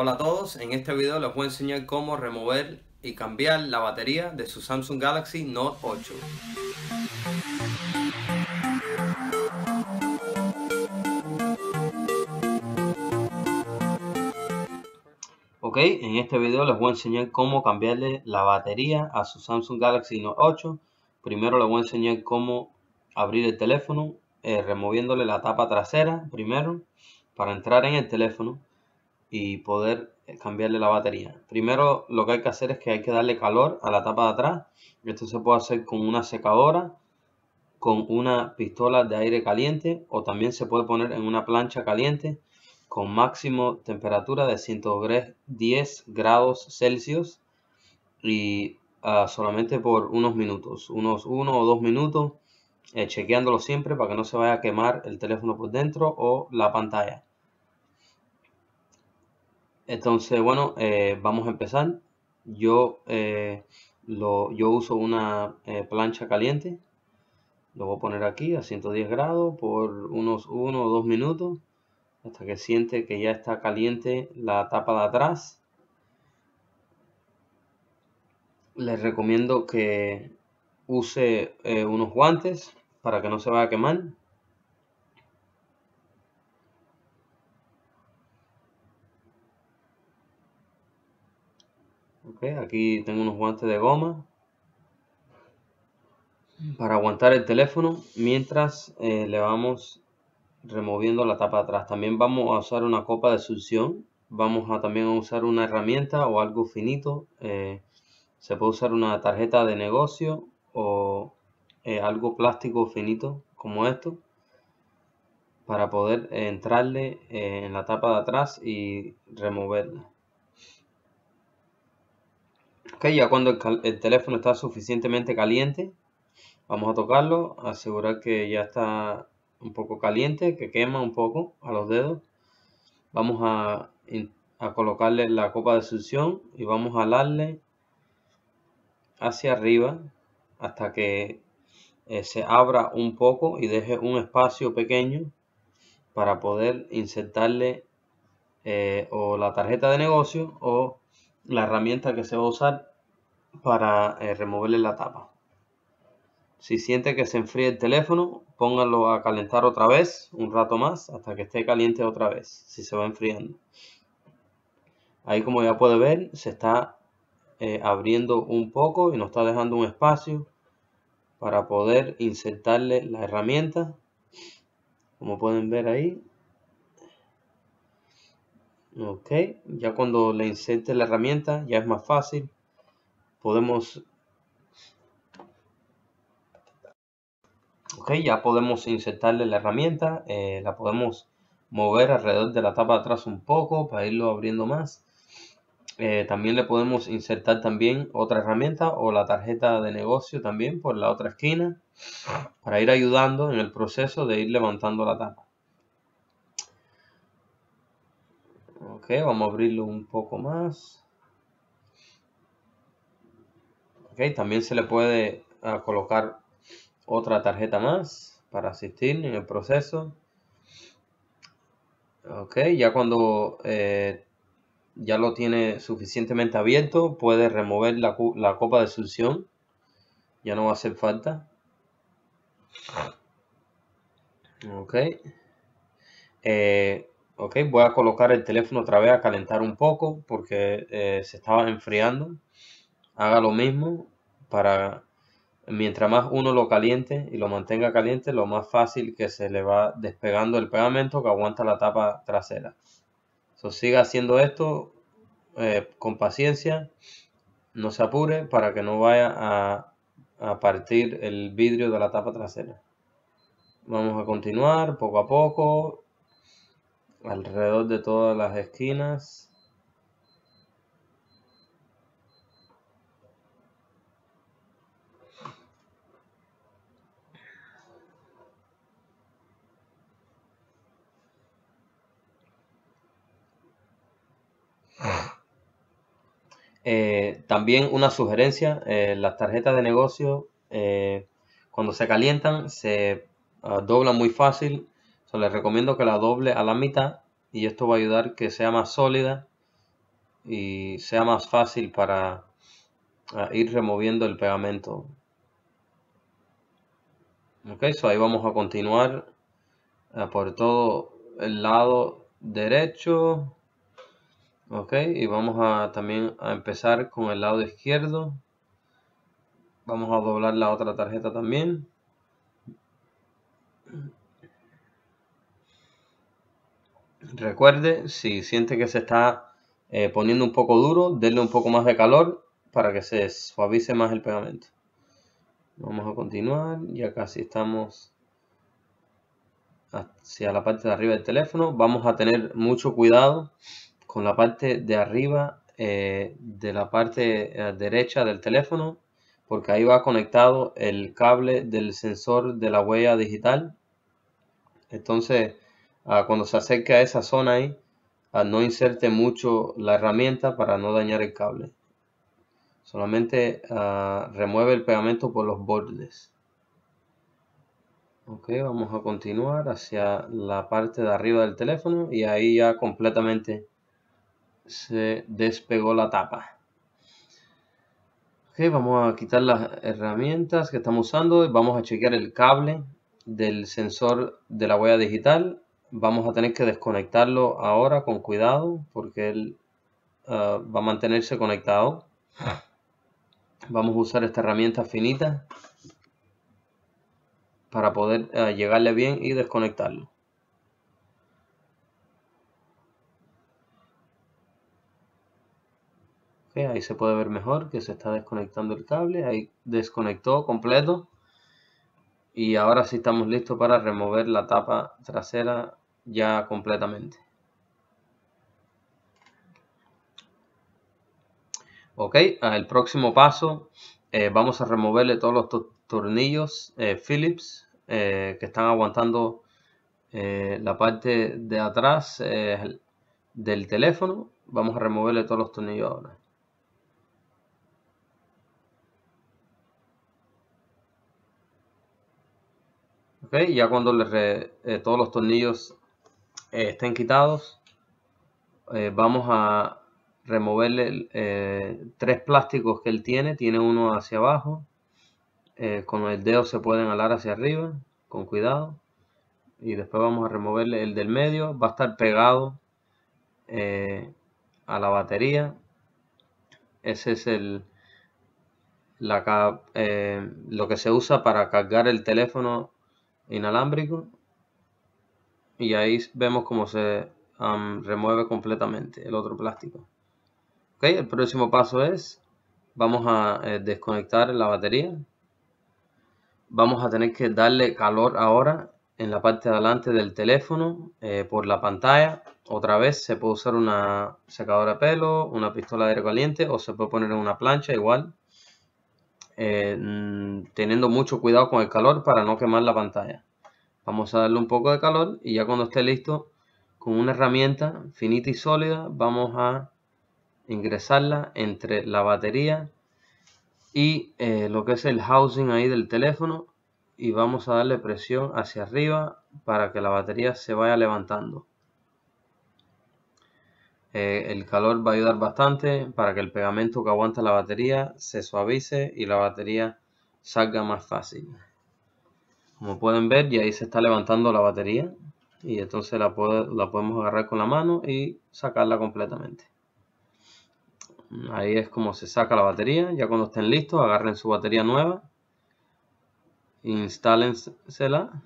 Hola a todos, en este video les voy a enseñar cómo remover y cambiar la batería de su Samsung Galaxy Note 8. Ok, en este video les voy a enseñar cómo cambiarle la batería a su Samsung Galaxy Note 8. Primero les voy a enseñar cómo abrir el teléfono eh, removiéndole la tapa trasera primero para entrar en el teléfono y poder eh, cambiarle la batería. Primero lo que hay que hacer es que hay que darle calor a la tapa de atrás. Esto se puede hacer con una secadora, con una pistola de aire caliente o también se puede poner en una plancha caliente con máximo temperatura de 110 grados Celsius y ah, solamente por unos minutos, unos 1 o 2 minutos, eh, chequeándolo siempre para que no se vaya a quemar el teléfono por dentro o la pantalla. Entonces, bueno, eh, vamos a empezar. Yo, eh, lo, yo uso una eh, plancha caliente. Lo voy a poner aquí a 110 grados por unos 1 o 2 minutos hasta que siente que ya está caliente la tapa de atrás. Les recomiendo que use unos guantes para que no se vaya a quemar aquí tengo unos guantes de goma para aguantar el teléfono mientras eh, le vamos removiendo la tapa de atrás. También vamos a usar una copa de succión. Vamos a también usar una herramienta o algo finito. Eh, se puede usar una tarjeta de negocio o eh, algo plástico finito como esto para poder entrarle en la tapa de atrás y removerla. Ok, ya cuando el, teléfono está suficientemente caliente, vamos a tocarlo, asegurar que ya está un poco caliente, que quema un poco a los dedos. Vamos a, colocarle la copa de succión y vamos a darle hacia arriba hasta que eh, se abra un poco y deje un espacio pequeño para poder insertarle eh, o la tarjeta de negocio o la herramienta que se va a usar para eh, removerle la tapa. Si siente que se enfría el teléfono, póngalo a calentar otra vez, un rato más, hasta que esté caliente otra vez, si se va enfriando. Ahí como ya puede ver, se está eh, abriendo un poco y nos está dejando un espacio para poder insertarle la herramienta. Como pueden ver ahí. Ok, ya cuando le inserte la herramienta ya es más fácil podemos ok ya podemos insertarle la herramienta eh, la podemos mover alrededor de la tapa de atrás un poco para irlo abriendo más eh, también le podemos insertar también otra herramienta o la tarjeta de negocio también por la otra esquina para ir ayudando en el proceso de ir levantando la tapa ok vamos a abrirlo un poco más también se le puede ah, colocar otra tarjeta más para asistir en el proceso. Ok, ya cuando eh, ya lo tiene suficientemente abierto, puede remover la, copa de succión. Ya no va a hacer falta. Eh, ok. voy a colocar el teléfono otra vez a calentar un poco porque eh, se estaba enfriando haga lo mismo para mientras más uno lo caliente y lo mantenga caliente, lo más fácil que se le va despegando el pegamento que aguanta la tapa trasera. siga haciendo esto eh, con paciencia, no se apure para que no vaya a, a partir el vidrio de la tapa trasera. Vamos a continuar poco a poco, alrededor de todas las esquinas. Eh, también una sugerencia, eh, las tarjetas de negocio eh, cuando se calientan se ah, doblan muy fácil. les recomiendo que la doble a la mitad y esto va a ayudar que sea más sólida y sea más fácil para ah, ir removiendo el pegamento. Ok, so ahí vamos a continuar ah, por todo el lado derecho ok y vamos a también a empezar con el lado izquierdo vamos a doblar la otra tarjeta también recuerde si siente que se está eh, poniendo un poco duro denle un poco más de calor para que se suavice más el pegamento vamos a continuar ya casi estamos hacia la parte de arriba del teléfono vamos a tener mucho cuidado con la parte de arriba eh, de la parte eh, derecha del teléfono porque ahí va conectado el cable del sensor de la huella digital. Entonces, ah, cuando se acerque a esa zona ahí, ah, no inserte mucho la herramienta para no dañar el cable. Solamente ah, remueve el pegamento por los bordes. Ok, vamos a continuar hacia la parte de arriba del teléfono y ahí ya completamente se despegó la tapa. vamos a quitar las herramientas que estamos usando. Vamos a chequear el cable del sensor de la huella digital. Vamos a tener que desconectarlo ahora con cuidado porque él ah, va a mantenerse conectado. Vamos a usar esta herramienta finita para poder ah, llegarle bien y desconectarlo. Ahí se puede ver mejor que se está desconectando el cable. Ahí desconectó completo. Y ahora sí estamos listos para remover la tapa trasera ya completamente. Ok, el próximo paso eh, vamos a removerle todos los tornillos eh, philips Phillips eh, que están aguantando la parte de atrás del teléfono. Vamos a removerle todos los tornillos ahora. ya cuando eh, todos los tornillos eh, estén quitados, eh, vamos a removerle tres plásticos que él tiene. Tiene uno hacia abajo, con el dedo se pueden alar hacia arriba, con cuidado. Y después vamos a removerle el del medio, va a estar pegado a la batería. Ese es el, lo que se usa para cargar el teléfono inalámbrico y ahí vemos cómo se um, remueve completamente el otro plástico. Ok, el próximo paso es, vamos a eh, desconectar la batería. Vamos a tener que darle calor ahora en la parte de adelante del teléfono eh, por la pantalla. Otra vez se puede usar una secadora de pelo, una pistola de aire caliente o se puede poner en una plancha igual. Eh, mm, teniendo mucho cuidado con el calor para no quemar la pantalla. Vamos a darle un poco de calor y ya cuando esté listo, con una herramienta finita y sólida, vamos a ingresarla entre la batería y eh, lo que es el housing ahí del teléfono y vamos a darle presión hacia arriba para que la batería se vaya levantando. Eh, el calor va a ayudar bastante para que el pegamento que aguanta la batería se suavice y la batería salga más fácil. Como pueden ver, ya ahí se está levantando la batería y entonces la, la podemos agarrar con la mano y sacarla completamente. Ahí es como se saca la batería. Ya cuando estén listos, agarren su batería nueva, instálensela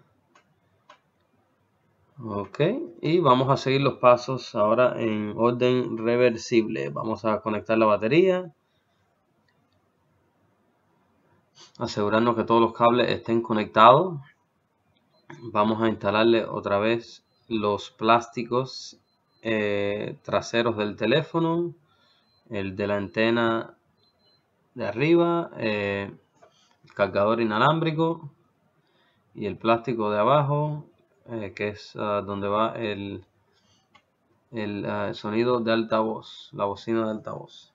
Ok, y vamos a seguir los pasos ahora en orden reversible. Vamos a conectar la batería. Asegurarnos que todos los cables estén conectados. Vamos a instalarle otra vez los plásticos eh, traseros del teléfono. El de la antena de arriba. Eh, el cargador inalámbrico. Y el plástico de abajo eh, que es ah, donde va el, el ah, sonido de altavoz, la bocina de altavoz.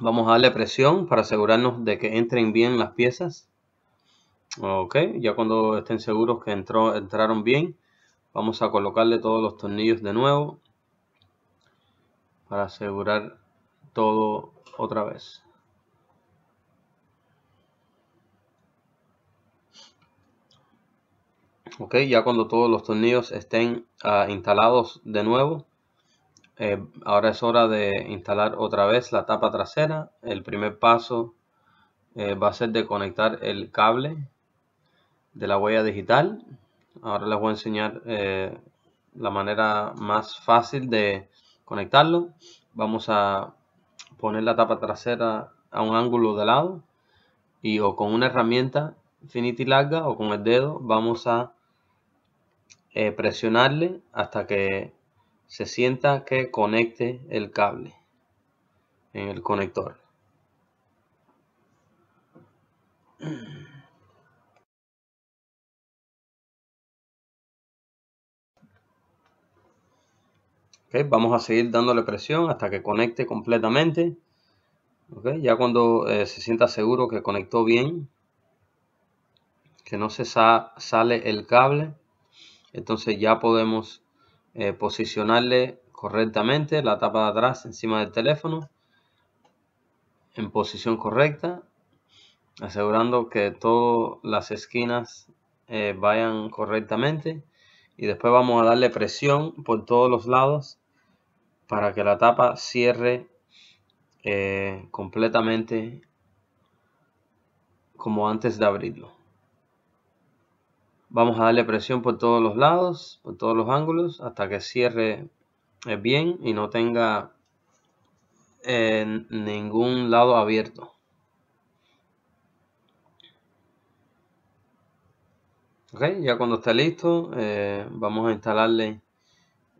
Vamos a darle presión para asegurarnos de que entren bien las piezas. Ok, ya cuando estén seguros que entró, entraron bien, vamos a colocarle todos los tornillos de nuevo para asegurar todo otra vez. ok ya cuando todos los tornillos estén ah, instalados de nuevo eh, ahora es hora de instalar otra vez la tapa trasera el primer paso eh, va a ser de conectar el cable de la huella digital ahora les voy a enseñar eh, la manera más fácil de conectarlo. Vamos a poner la tapa trasera a un ángulo de lado y o con una herramienta finita y larga o con el dedo vamos a eh, presionarle hasta que se sienta que conecte el cable en el conector. Vamos a seguir dándole presión hasta que conecte completamente. Ya cuando eh, se sienta seguro que conectó bien, que no se sale el cable, entonces ya podemos eh, posicionarle correctamente la tapa de atrás encima del teléfono en posición correcta, asegurando que todas las esquinas eh, vayan correctamente y después vamos a darle presión por todos los lados para que la tapa cierre eh, completamente como antes de abrirlo. Vamos a darle presión por todos los lados, por todos los ángulos, hasta que cierre eh, bien y no tenga en eh, ningún lado abierto. ya cuando esté listo, vamos a instalarle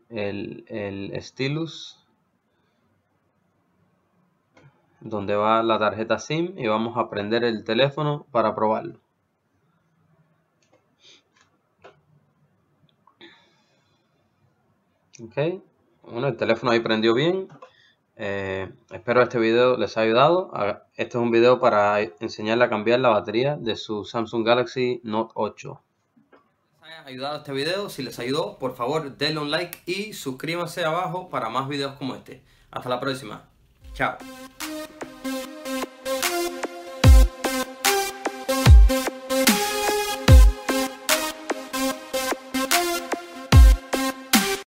el, el stylus donde va la tarjeta SIM y vamos a prender el teléfono para probarlo. Ok, bueno, el teléfono ahí prendió bien. Eh, espero este video les haya ayudado. Este es un video para enseñarle a cambiar la batería de su Samsung Galaxy Note 8 ayudado ayudado este video. Si les ayudó, por favor denle un like y suscríbanse abajo para más videos como este. Hasta la próxima. Chao.